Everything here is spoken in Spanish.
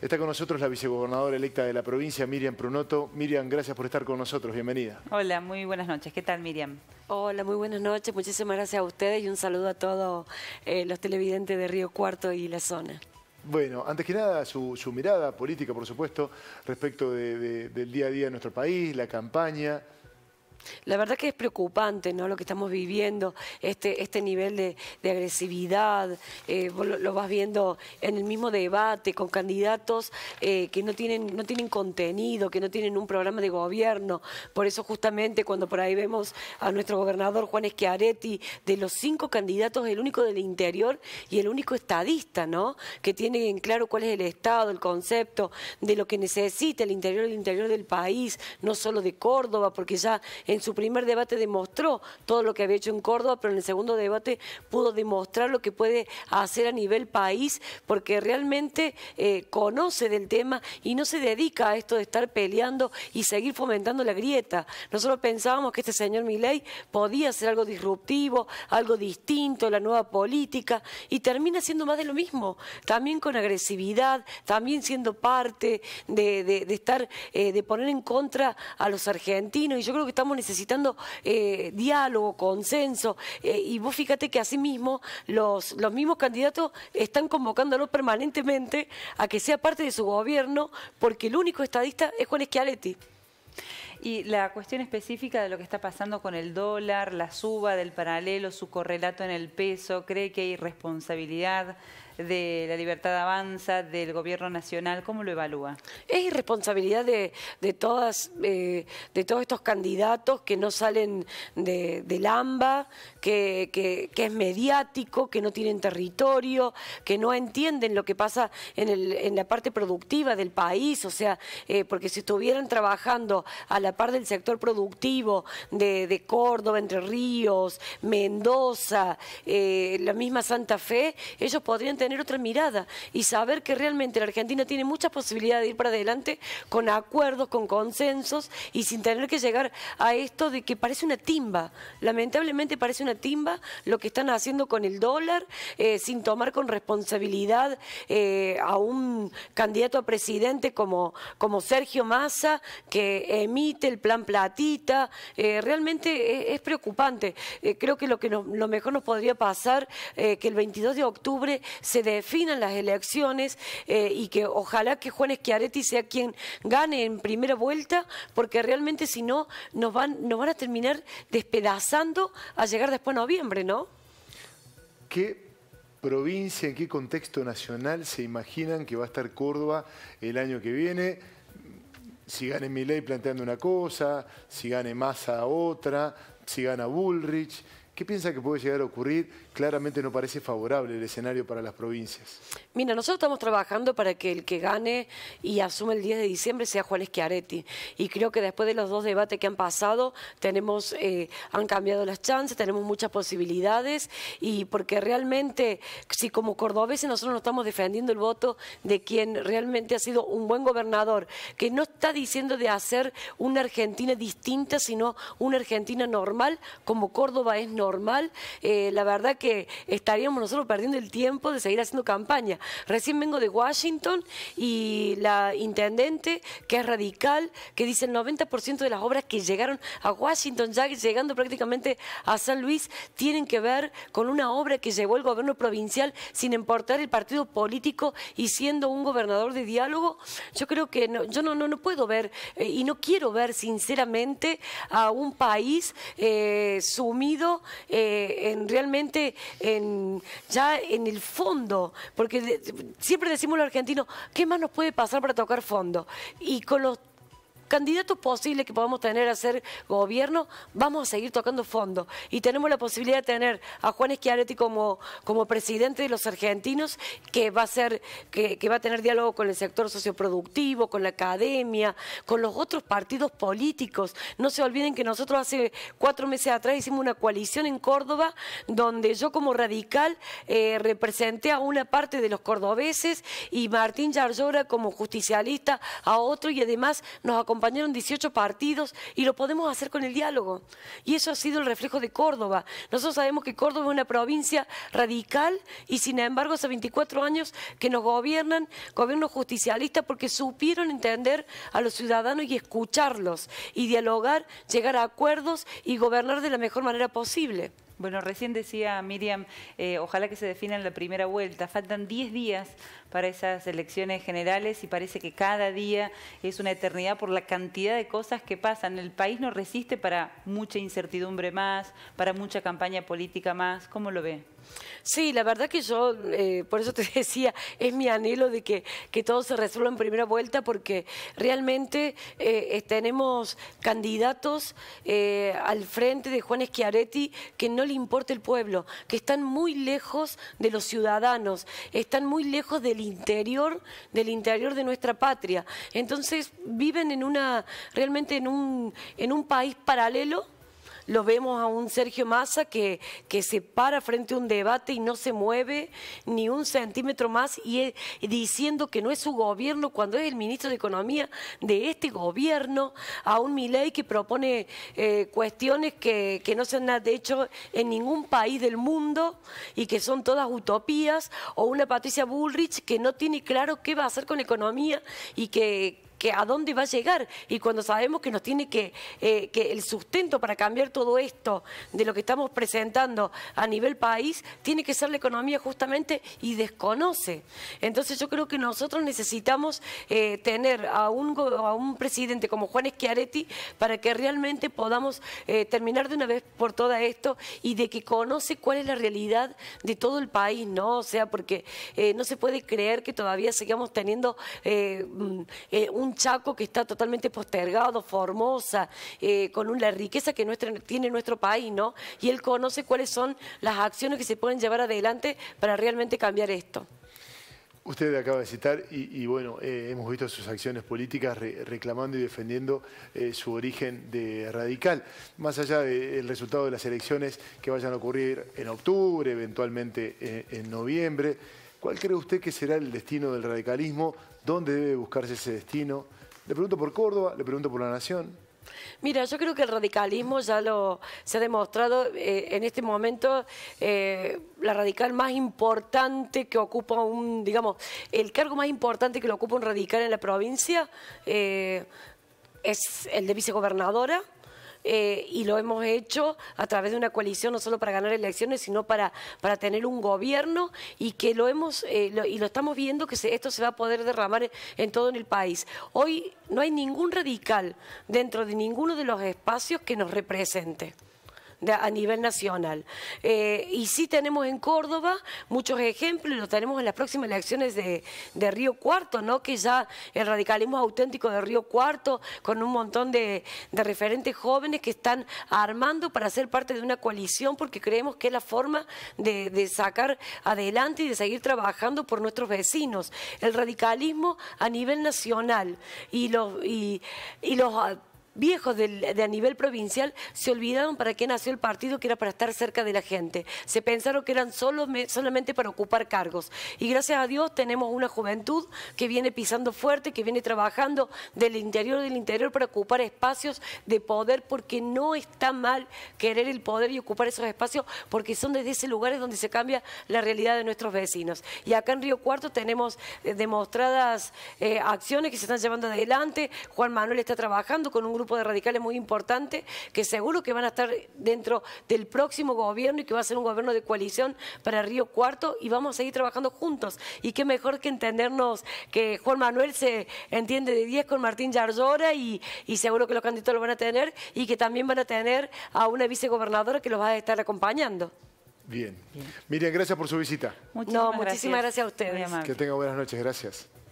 Está con nosotros la vicegobernadora electa de la provincia, Miriam Prunoto. Miriam, gracias por estar con nosotros, bienvenida. Hola, muy buenas noches. ¿Qué tal, Miriam? Hola, muy buenas noches. Muchísimas gracias a ustedes y un saludo a todos eh, los televidentes de Río Cuarto y la zona. Bueno, antes que nada, su, mirada política, por supuesto, respecto del día a día de nuestro país, la campaña, la verdad que es preocupante ¿no? lo que estamos viviendo, este, este nivel de, agresividad, eh, lo, vas viendo en el mismo debate, con candidatos eh, que no tienen, contenido, que no tienen un programa de gobierno. Por eso justamente cuando por ahí vemos a nuestro gobernador Juan Schiaretti, de los cinco candidatos, el único del interior y el único estadista, ¿no? que tiene en claro cuál es el Estado, el concepto de lo que necesita el interior, el interior del país, no solo de Córdoba, porque ya en su primer debate demostró todo lo que había hecho en Córdoba, pero en el segundo debate pudo demostrar lo que puede hacer a nivel país, porque realmente eh, conoce del tema y no se dedica a esto de estar peleando y seguir fomentando la grieta. Nosotros pensábamos que este señor Milei podía hacer algo disruptivo, algo distinto, la nueva política, y termina siendo más de lo mismo, también con agresividad, también siendo parte de, estar, eh, de poner en contra a los argentinos, y yo creo que estamos necesitando eh, diálogo, consenso, eh, y vos fíjate que asimismo los, los mismos candidatos están convocándolo permanentemente a que sea parte de su gobierno, porque el único estadista es Juan Esquialetti. Y la cuestión específica de lo que está pasando con el dólar, la suba del paralelo, su correlato en el peso, ¿cree que hay responsabilidad de la libertad avanza, del gobierno nacional, ¿cómo lo evalúa? Es irresponsabilidad de, todas, eh, de todos estos candidatos que no salen de, del AMBA, que, es mediático, que no tienen territorio, que no entienden lo que pasa en, el, en la parte productiva del país, o sea, eh, porque si estuvieran trabajando a la par del sector productivo de, Córdoba, Entre Ríos, Mendoza, eh, la misma Santa Fe, ellos podrían tener tener otra mirada y saber que realmente la Argentina tiene muchas posibilidades de ir para adelante con acuerdos, con consensos y sin tener que llegar a esto de que parece una timba. Lamentablemente parece una timba lo que están haciendo con el dólar, eh, sin tomar con responsabilidad eh, a un candidato a presidente como, como Sergio Massa, que emite el plan platita. Eh, realmente e, es, preocupante. creo que lo, que lo mejor nos podría pasar, que el 22 de octubre se definan las elecciones eh, y que ojalá que Juan Schiaretti sea quien gane en primera vuelta, porque realmente si no nos van, nos van a terminar despedazando a llegar después a noviembre, ¿no? ¿Qué provincia, en qué contexto nacional se imaginan que va a estar Córdoba el año que viene? Si gane Milei planteando una cosa, si gane Massa otra, si gana Bullrich, ¿qué piensa que puede llegar a ocurrir? claramente no parece favorable el escenario para las provincias. Mira, nosotros estamos trabajando para que el que gane y asume el 10 de diciembre sea Juan Schiaretti. Y creo que después de los dos debates que han pasado, tenemos, eh, han cambiado las chances, tenemos muchas posibilidades. Y porque realmente, si como cordobeses nosotros no estamos defendiendo el voto de quien realmente ha sido un buen gobernador, que no está diciendo de hacer una Argentina distinta, sino una Argentina normal, como Córdoba es normal, eh, la verdad que estaríamos nosotros perdiendo el tiempo de seguir haciendo campaña. Recién vengo de Washington y la intendente, que es radical, que dice el 90% de las obras que llegaron a Washington, ya llegando prácticamente a San Luis, tienen que ver con una obra que llevó el gobierno provincial sin importar el partido político y siendo un gobernador de diálogo. Yo creo que yo no, no, puedo ver eh, y no quiero ver sinceramente a un país eh, sumido eh, en realmente ya en el fondo, porque siempre decimos los argentinos, ¿qué más nos puede pasar para tocar fondo? Y con los candidatos posibles que podamos tener a ser gobierno, vamos a seguir tocando fondo. Y tenemos la posibilidad de tener a Juan Schiaretti como, como presidente de los argentinos, que va a ser, que, va a tener diálogo con el sector socioproductivo, con la academia, con los otros partidos políticos. No se olviden que nosotros hace cuatro meses atrás hicimos una coalición en Córdoba donde yo como radical eh, representé a una parte de los cordobeses y Martín Yarlora como justicialista a otro y además nos acompañó acompañaron 18 partidos y lo podemos hacer con el diálogo. Y eso ha sido el reflejo de Córdoba. Nosotros sabemos que Córdoba es una provincia radical y sin embargo hace 24 años que nos gobiernan, gobiernos justicialistas porque supieron entender a los ciudadanos y escucharlos y dialogar, llegar a acuerdos y gobernar de la mejor manera posible. Bueno, recién decía Miriam, eh, ojalá que se defina en la primera vuelta. Faltan 10 días para esas elecciones generales y parece que cada día es una eternidad por la cantidad de cosas que pasan. El país no resiste para mucha incertidumbre más, para mucha campaña política más. ¿Cómo lo ve? Sí, la verdad que yo, eh, por eso te decía, es mi anhelo de que, que todo se resuelva en primera vuelta porque realmente eh, tenemos candidatos eh, al frente de Juan Schiaretti que no le importa el pueblo, que están muy lejos de los ciudadanos, están muy lejos del interior, del interior de nuestra patria. Entonces viven en una, realmente en un, en un país paralelo lo vemos a un Sergio Massa que, se para frente a un debate y no se mueve ni un centímetro más e, y diciendo que no es su gobierno cuando es el ministro de Economía de este gobierno, a un Milei que propone eh, cuestiones que, que no se han hecho en ningún país del mundo y que son todas utopías, o una Patricia Bullrich que no tiene claro qué va a hacer con la economía y que que a dónde va a llegar. Y cuando sabemos que nos tiene que, eh, que el sustento para cambiar todo esto de lo que estamos presentando a nivel país, tiene que ser la economía justamente y desconoce. Entonces yo creo que nosotros necesitamos eh, tener a un, a un presidente como Juan Schiaretti para que realmente podamos eh, terminar de una vez por todo esto y de que conoce cuál es la realidad de todo el país, ¿no? O sea, porque no se puede creer que todavía sigamos teniendo mm, un un Chaco que está totalmente postergado, Formosa, eh, con una riqueza que tiene nuestro país, ¿no? Y él conoce cuáles son las acciones que se pueden llevar adelante para realmente cambiar esto. Usted acaba de citar, y, bueno, eh, hemos visto sus acciones políticas reclamando y defendiendo eh, su origen de radical. Más allá del resultado de las elecciones que vayan a ocurrir en octubre, eventualmente en noviembre, ¿Cuál cree usted que será el destino del radicalismo? ¿Dónde debe buscarse ese destino? Le pregunto por Córdoba, le pregunto por la Nación. Mira, yo creo que el radicalismo ya lo se ha demostrado eh, en este momento eh, la radical más importante que ocupa un, digamos, el cargo más importante que lo ocupa un radical en la provincia eh, es el de vicegobernadora eh, y lo hemos hecho a través de una coalición no solo para ganar elecciones, sino para, para tener un gobierno y que lo hemos eh, y lo estamos viendo que esto se va a poder derramar en, todo el país. Hoy no hay ningún radical dentro de ninguno de los espacios que nos represente a nivel nacional. Eh, y sí tenemos en Córdoba muchos ejemplos, y lo tenemos en las próximas elecciones de, de, Río Cuarto, ¿no? que ya el radicalismo auténtico de Río Cuarto, con un montón de, referentes jóvenes que están armando para ser parte de una coalición, porque creemos que es la forma de, sacar adelante y de seguir trabajando por nuestros vecinos. El radicalismo a nivel nacional y los, y los viejos de, a nivel provincial se olvidaron para qué nació el partido, que era para estar cerca de la gente. Se pensaron que eran solamente para ocupar cargos. Y gracias a Dios tenemos una juventud que viene pisando fuerte, que viene trabajando del interior del interior para ocupar espacios de poder, porque no está mal querer el poder y ocupar esos espacios, porque son desde ese lugares donde se cambia la realidad de nuestros vecinos. Y acá en Río Cuarto tenemos eh, demostradas eh, acciones que se están llevando adelante. Juan Manuel está trabajando con un grupo de radicales muy importante que seguro que van a estar dentro del próximo gobierno y que va a ser un gobierno de coalición para Río Cuarto y vamos a seguir trabajando juntos. Y qué mejor que entendernos que Juan Manuel se entiende de 10 con Martín Yarzora y, seguro que los candidatos lo van a tener y que también van a tener a una vicegobernadora que los va a estar acompañando. Bien. Miriam, gracias por su visita. Muchísimas no, muchísimas gracias, gracias a ustedes. Que tengan buenas noches, gracias.